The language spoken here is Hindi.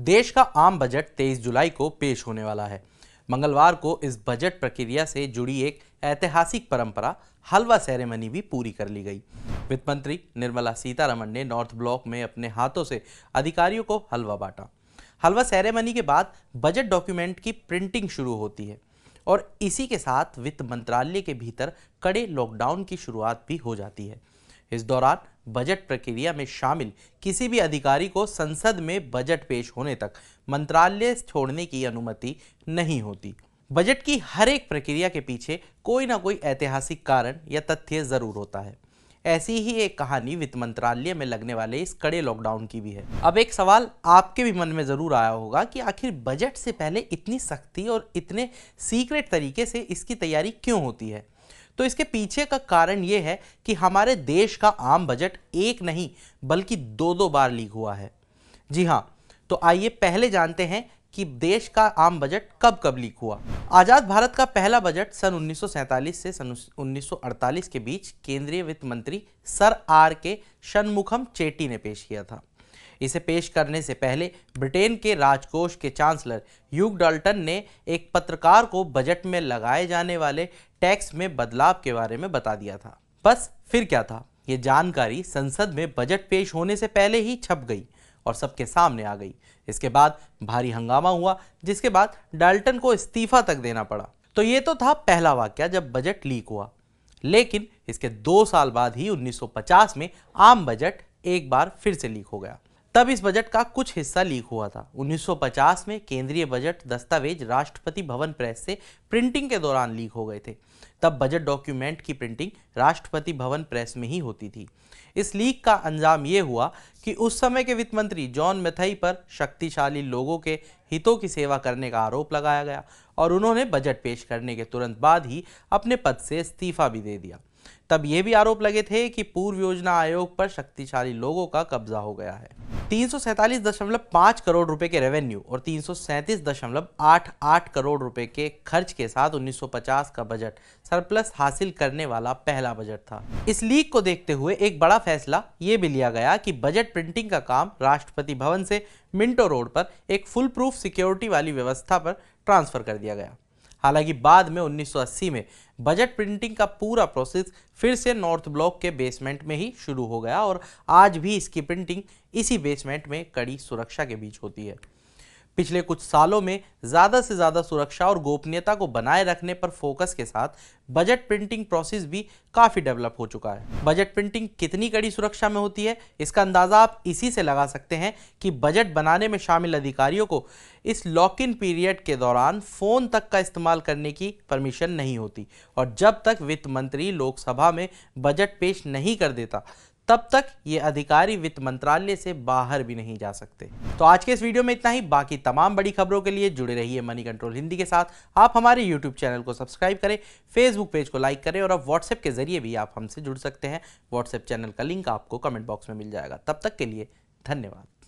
देश का आम बजट 23 जुलाई को पेश होने वाला है मंगलवार को इस बजट प्रक्रिया से जुड़ी एक ऐतिहासिक परंपरा हलवा सेरेमनी भी पूरी कर ली गई वित्त मंत्री निर्मला सीतारमण ने नॉर्थ ब्लॉक में अपने हाथों से अधिकारियों को हलवा बांटा हलवा सेरेमनी के बाद बजट डॉक्यूमेंट की प्रिंटिंग शुरू होती है और इसी के साथ वित्त मंत्रालय के भीतर कड़े लॉकडाउन की शुरुआत भी हो जाती है इस दौरान बजट प्रक्रिया में शामिल किसी भी अधिकारी को संसद में बजट पेश होने तक मंत्रालय छोड़ने की अनुमति नहीं होती बजट की हर एक प्रक्रिया के पीछे कोई ना कोई ऐतिहासिक कारण या तथ्य जरूर होता है ऐसी ही एक कहानी वित्त मंत्रालय में लगने वाले इस कड़े लॉकडाउन की भी है अब एक सवाल आपके भी मन में ज़रूर आया होगा कि आखिर बजट से पहले इतनी सख्ती और इतने सीक्रेट तरीके से इसकी तैयारी क्यों होती है तो इसके पीछे का कारण यह है कि हमारे देश का आम बजट एक नहीं बल्कि दो दो बार लीक हुआ है जी हाँ तो आइए पहले जानते हैं कि देश का आम बजट कब कब लीक हुआ आज़ाद भारत का पहला बजट सन 1947 से सन 1948 के बीच केंद्रीय वित्त मंत्री सर आर के शनमुखम चेटी ने पेश किया था इसे पेश करने से पहले ब्रिटेन के राजकोष के चांसलर यूग डाल्टन ने एक पत्रकार को बजट में लगाए जाने वाले टैक्स में बदलाव के बारे में बता दिया था बस फिर क्या था ये जानकारी संसद में बजट पेश होने से पहले ही छप गई और सबके सामने आ गई इसके बाद भारी हंगामा हुआ जिसके बाद डाल्टन को इस्तीफा तक देना पड़ा तो ये तो था पहला वाक्य जब बजट लीक हुआ लेकिन इसके दो साल बाद ही 1950 में आम बजट एक बार फिर से लीक हो गया तब इस बजट का कुछ हिस्सा लीक हुआ था 1950 में केंद्रीय बजट दस्तावेज राष्ट्रपति भवन प्रेस से प्रिंटिंग के दौरान लीक हो गए थे तब बजट डॉक्यूमेंट की प्रिंटिंग राष्ट्रपति भवन प्रेस में ही होती थी इस लीक का अंजाम ये हुआ कि उस समय के वित्त मंत्री जॉन मेथई पर शक्तिशाली लोगों के हितों की सेवा करने का आरोप लगाया गया और उन्होंने बजट पेश करने के तुरंत बाद ही अपने पद से इस्तीफा भी दे दिया तब ये भी आरोप लगे थे कि पूर्व योजना आयोग पर शक्तिशाली लोगों का कब्जा हो गया है तीन करोड़ रुपए के रेवेन्यू और तीन करोड़ रुपए के खर्च के साथ 1950 का बजट सरप्लस हासिल करने वाला पहला बजट था इस लीक को देखते हुए एक बड़ा फैसला ये भी लिया गया कि बजट प्रिंटिंग का काम राष्ट्रपति भवन से मिंटो रोड पर एक फुल प्रूफ सिक्योरिटी वाली व्यवस्था पर ट्रांसफर कर दिया गया हालांकि बाद में 1980 में बजट प्रिंटिंग का पूरा प्रोसेस फिर से नॉर्थ ब्लॉक के बेसमेंट में ही शुरू हो गया और आज भी इसकी प्रिंटिंग इसी बेसमेंट में कड़ी सुरक्षा के बीच होती है पिछले कुछ सालों में ज़्यादा से ज़्यादा सुरक्षा और गोपनीयता को बनाए रखने पर फोकस के साथ बजट प्रिंटिंग प्रोसेस भी काफ़ी डेवलप हो चुका है बजट प्रिंटिंग कितनी कड़ी सुरक्षा में होती है इसका अंदाज़ा आप इसी से लगा सकते हैं कि बजट बनाने में शामिल अधिकारियों को इस लॉक इन पीरियड के दौरान फ़ोन तक का इस्तेमाल करने की परमिशन नहीं होती और जब तक वित्त मंत्री लोकसभा में बजट पेश नहीं कर देता तब तक ये अधिकारी वित्त मंत्रालय से बाहर भी नहीं जा सकते तो आज के इस वीडियो में इतना ही बाकी तमाम बड़ी खबरों के लिए जुड़े रहिए मनी कंट्रोल हिंदी के साथ आप हमारे यूट्यूब चैनल को सब्सक्राइब करें फेसबुक पेज को लाइक करें और अब व्हाट्सएप के जरिए भी आप हमसे जुड़ सकते हैं व्हाट्सएप चैनल का लिंक आपको कमेंट बॉक्स में मिल जाएगा तब तक के लिए धन्यवाद